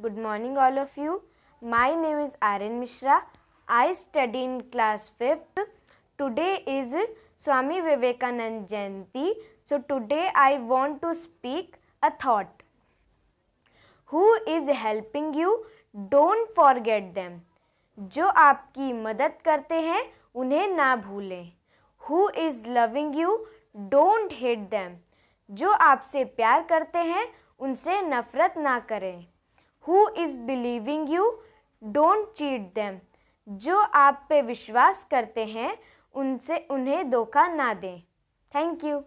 Good morning all of you. My name is Aryan Mishra. I study in class 5th. Today is Swami Vivekanand Jayanti. So today I want to speak a thought. Who is helping you? Don't forget them. जो आपकी मदद करते हैं उन्हें ना भूलें who is loving you don't hate them जो आपसे प्यार करते हैं उनसे नफ़रत ना करें who is believing you don't cheat them जो आप पे विश्वास करते हैं उनसे उन्हें धोखा ना दें थैंक यू